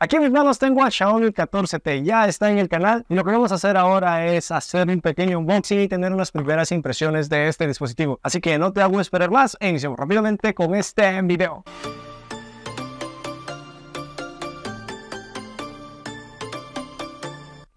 Aquí mis manos tengo a Xiaomi 14T, ya está en el canal y lo que vamos a hacer ahora es hacer un pequeño unboxing y tener unas primeras impresiones de este dispositivo. Así que no te hago esperar más e iniciamos rápidamente con este video.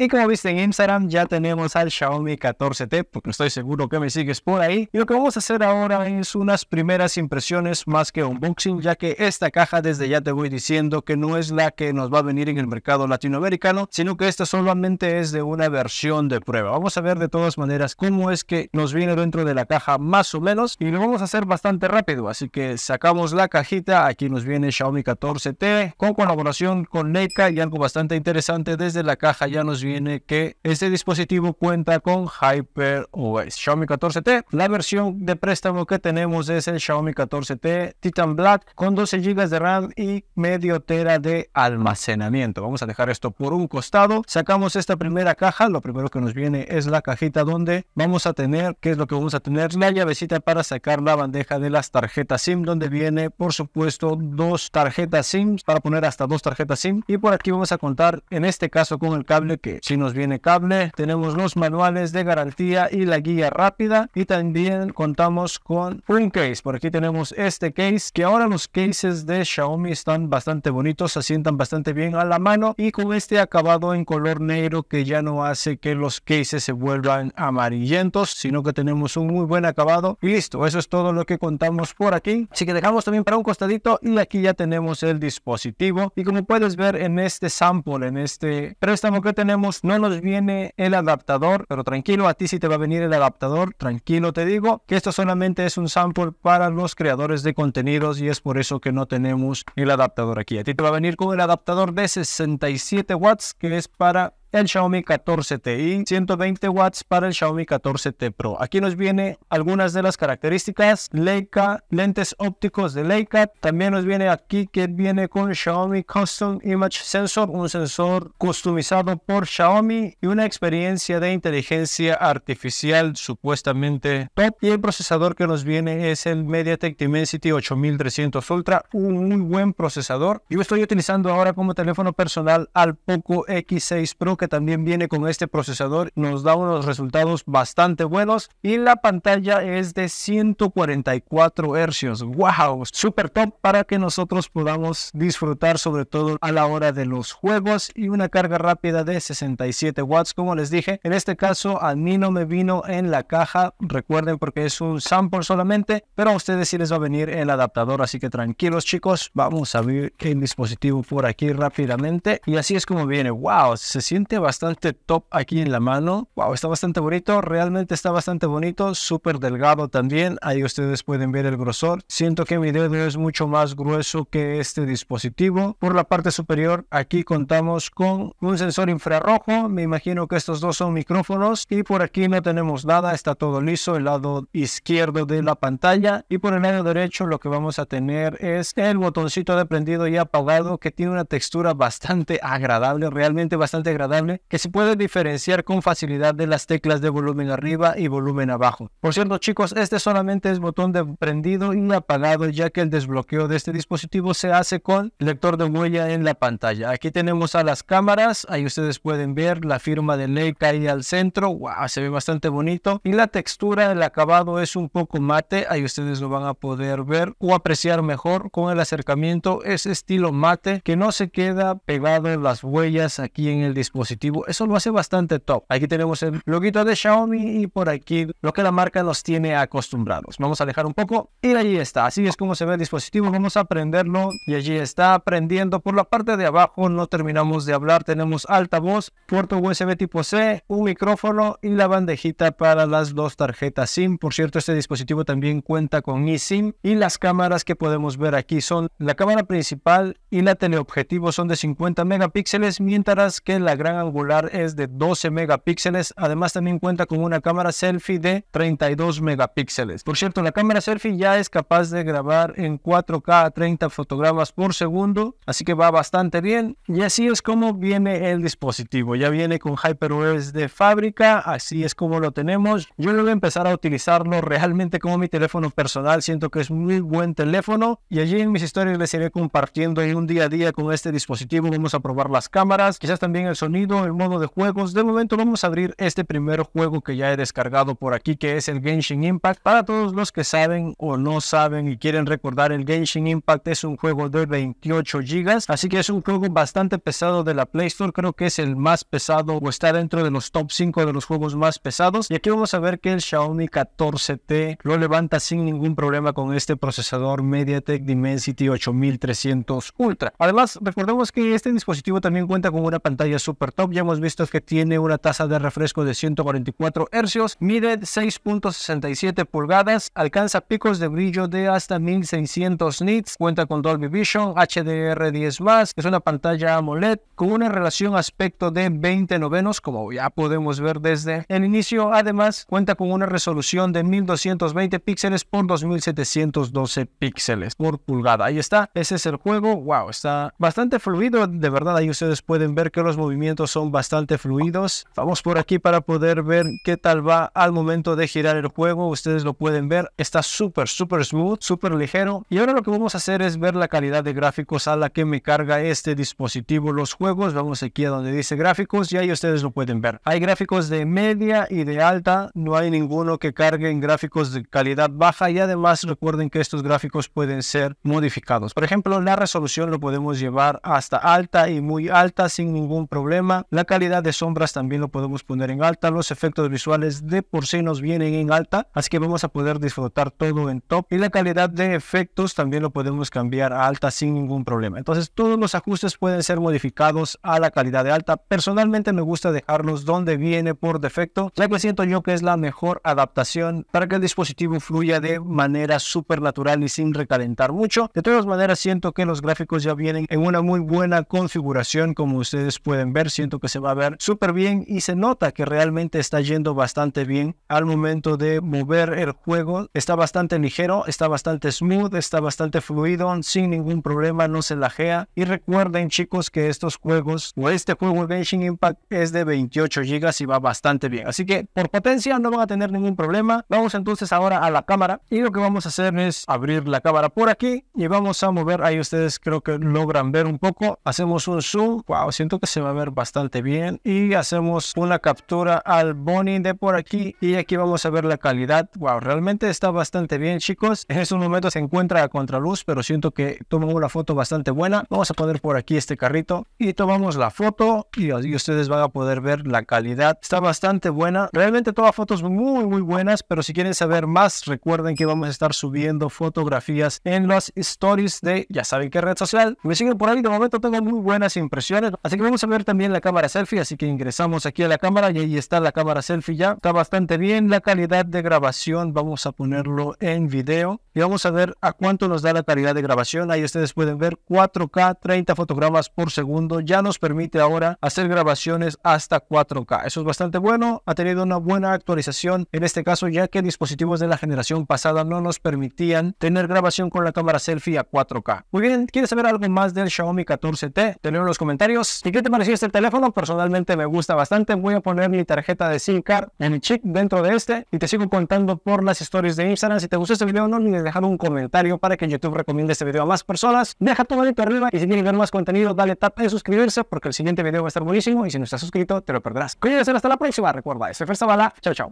Y como viste en Instagram ya tenemos al Xiaomi 14T, porque estoy seguro que me sigues por ahí. Y lo que vamos a hacer ahora es unas primeras impresiones más que unboxing, ya que esta caja desde ya te voy diciendo que no es la que nos va a venir en el mercado latinoamericano, sino que esta solamente es de una versión de prueba. Vamos a ver de todas maneras cómo es que nos viene dentro de la caja más o menos y lo vamos a hacer bastante rápido. Así que sacamos la cajita, aquí nos viene Xiaomi 14T con colaboración con Leica y algo bastante interesante desde la caja ya nos viene que este dispositivo cuenta con HyperOS. Xiaomi 14T, la versión de préstamo que tenemos es el Xiaomi 14T Titan Black con 12 GB de RAM y medio tera de almacenamiento. Vamos a dejar esto por un costado. Sacamos esta primera caja. Lo primero que nos viene es la cajita donde vamos a tener, ¿qué es lo que vamos a tener? La llavecita para sacar la bandeja de las tarjetas SIM, donde viene, por supuesto, dos tarjetas SIM para poner hasta dos tarjetas SIM. Y por aquí vamos a contar, en este caso, con el cable que si nos viene cable, tenemos los manuales de garantía y la guía rápida y también contamos con un case. Por aquí tenemos este case que ahora los cases de Xiaomi están bastante bonitos, se asientan bastante bien a la mano y con este acabado en color negro que ya no hace que los cases se vuelvan amarillentos, sino que tenemos un muy buen acabado y listo. Eso es todo lo que contamos por aquí. Así que dejamos también para un costadito y aquí ya tenemos el dispositivo y como puedes ver en este sample, en este préstamo que tenemos no nos viene el adaptador, pero tranquilo, a ti sí te va a venir el adaptador, tranquilo te digo, que esto solamente es un sample para los creadores de contenidos y es por eso que no tenemos el adaptador aquí. A ti te va a venir con el adaptador de 67 watts que es para el Xiaomi 14 Ti, 120 watts para el Xiaomi 14T Pro. Aquí nos viene algunas de las características Leica, lentes ópticos de Leica. También nos viene aquí que viene con Xiaomi Custom Image Sensor, un sensor customizado por Xiaomi y una experiencia de inteligencia artificial supuestamente top. Y el procesador que nos viene es el MediaTek Dimensity 8300 Ultra, un muy buen procesador. Yo estoy utilizando ahora como teléfono personal al Poco X6 Pro que también viene con este procesador nos da unos resultados bastante buenos y la pantalla es de 144 hercios. ¡Wow! Super top para que nosotros podamos disfrutar sobre todo a la hora de los juegos y una carga rápida de 67 watts como les dije. En este caso a mí no me vino en la caja, recuerden porque es un sample solamente, pero a ustedes sí les va a venir el adaptador, así que tranquilos chicos, vamos a ver el dispositivo por aquí rápidamente y así es como viene. ¡Wow! Se siente bastante, top aquí en la mano. Wow, está bastante bonito, realmente está bastante bonito, súper delgado también. Ahí ustedes pueden ver el grosor. Siento que mi dedo es mucho más grueso que este dispositivo. Por la parte superior, aquí contamos con un sensor infrarrojo. Me imagino que estos dos son micrófonos. Y por aquí no tenemos nada, está todo liso, el lado izquierdo de la pantalla. Y por el lado derecho lo que vamos a tener es el botoncito de prendido y apagado que tiene una textura bastante agradable, realmente bastante agradable que se puede diferenciar con facilidad de las teclas de volumen arriba y volumen abajo. Por cierto chicos, este solamente es botón de prendido y apagado ya que el desbloqueo de este dispositivo se hace con lector de huella en la pantalla. Aquí tenemos a las cámaras, ahí ustedes pueden ver la firma de Leica ahí al centro, wow, se ve bastante bonito y la textura, el acabado es un poco mate, ahí ustedes lo van a poder ver o apreciar mejor con el acercamiento, es estilo mate que no se queda pegado en las huellas aquí en el dispositivo eso lo hace bastante top. Aquí tenemos el loguito de Xiaomi y por aquí lo que la marca nos tiene acostumbrados. Vamos a alejar un poco y allí está. Así es como se ve el dispositivo. Vamos a prenderlo y allí está prendiendo. Por la parte de abajo no terminamos de hablar. Tenemos altavoz, puerto USB tipo C, un micrófono y la bandejita para las dos tarjetas SIM. Por cierto, este dispositivo también cuenta con eSIM y las cámaras que podemos ver aquí son la cámara principal y la teleobjetivo son de 50 megapíxeles, mientras que la gran angular es de 12 megapíxeles. Además también cuenta con una cámara selfie de 32 megapíxeles. Por cierto, la cámara selfie ya es capaz de grabar en 4K a 30 fotogramas por segundo, así que va bastante bien. Y así es como viene el dispositivo. Ya viene con HyperOS de fábrica, así es como lo tenemos. Yo lo voy a empezar a utilizarlo realmente como mi teléfono personal. Siento que es muy buen teléfono y allí en mis historias les iré compartiendo en un día a día con este dispositivo. Vamos a probar las cámaras, quizás también el sonido el modo de juegos. De momento vamos a abrir este primer juego que ya he descargado por aquí, que es el Genshin Impact. Para todos los que saben o no saben y quieren recordar, el Genshin Impact es un juego de 28 GB, así que es un juego bastante pesado de la Play Store. Creo que es el más pesado o está dentro de los top 5 de los juegos más pesados. Y aquí vamos a ver que el Xiaomi 14T lo levanta sin ningún problema con este procesador MediaTek Dimensity 8300 Ultra. Además, recordemos que este dispositivo también cuenta con una pantalla super Top ya hemos visto que tiene una tasa de refresco de 144 hercios mide 6.67 pulgadas, alcanza picos de brillo de hasta 1600 nits, cuenta con Dolby Vision, HDR10+, es una pantalla AMOLED con una relación aspecto de 20 novenos como ya podemos ver desde el inicio, además cuenta con una resolución de 1220 píxeles por 2712 píxeles por pulgada. Ahí está, ese es el juego, wow, está bastante fluido, de verdad ahí ustedes pueden ver que los movimientos son bastante fluidos. Vamos por aquí para poder ver qué tal va al momento de girar el juego. Ustedes lo pueden ver. Está súper, súper smooth, súper ligero. Y ahora lo que vamos a hacer es ver la calidad de gráficos a la que me carga este dispositivo los juegos. Vamos aquí a donde dice gráficos y ahí ustedes lo pueden ver. Hay gráficos de media y de alta. No hay ninguno que cargue en gráficos de calidad baja. Y además recuerden que estos gráficos pueden ser modificados. Por ejemplo, la resolución lo podemos llevar hasta alta y muy alta sin ningún problema la calidad de sombras también lo podemos poner en alta. Los efectos visuales de por sí nos vienen en alta, así que vamos a poder disfrutar todo en top. Y la calidad de efectos también lo podemos cambiar a alta sin ningún problema. Entonces todos los ajustes pueden ser modificados a la calidad de alta. Personalmente me gusta dejarlos donde viene por defecto, ya que siento yo que es la mejor adaptación para que el dispositivo fluya de manera súper natural y sin recalentar mucho. De todas maneras siento que los gráficos ya vienen en una muy buena configuración como ustedes pueden ver. Si siento que se va a ver súper bien y se nota que realmente está yendo bastante bien al momento de mover el juego. Está bastante ligero, está bastante smooth, está bastante fluido, sin ningún problema, no se lajea. Y recuerden chicos que estos juegos o este juego Genshin Impact es de 28 GB y va bastante bien. Así que por potencia no van a tener ningún problema. Vamos entonces ahora a la cámara y lo que vamos a hacer es abrir la cámara por aquí y vamos a mover. Ahí ustedes creo que logran ver un poco. Hacemos un zoom. Wow, siento que se va a ver bastante bien y hacemos una captura al boning de por aquí y aquí vamos a ver la calidad. Wow, realmente está bastante bien chicos. En estos momento se encuentra a contraluz, pero siento que toman una foto bastante buena. Vamos a poner por aquí este carrito y tomamos la foto y, así ustedes van a poder ver la calidad. Está bastante buena. Realmente todas fotos muy muy buenas, pero si quieren saber más recuerden que vamos a estar subiendo fotografías en los stories de ya saben qué red social. Me siguen por ahí, de momento tengo muy buenas impresiones. Así que vamos a ver también la cámara selfie, así que ingresamos aquí a la cámara y ahí está la cámara selfie ya. Está bastante bien la calidad de grabación, vamos a ponerlo en video y vamos a ver a cuánto nos da la calidad de grabación. Ahí ustedes pueden ver 4K, 30 fotogramas por segundo, ya nos permite ahora hacer grabaciones hasta 4K. Eso es bastante bueno, ha tenido una buena actualización en este caso ya que dispositivos de la generación pasada no nos permitían tener grabación con la cámara selfie a 4K. Muy bien, ¿quieres saber algo más del Xiaomi 14T? Tenemos en los comentarios. ¿Y qué te pareció este teléfono? personalmente me gusta bastante. Voy a poner mi tarjeta de SIM card en el chip dentro de este y te sigo contando por las historias de Instagram. Si te gustó este video, no olvides dejar un comentario para que YouTube recomiende este video a más personas. Deja tu manito arriba y si quieres ver más contenido, dale tap de suscribirse porque el siguiente video va a estar buenísimo y si no estás suscrito, te lo perderás. Cuídense, hasta la próxima. Recuerda, este Fer Zavala. Chao, chao.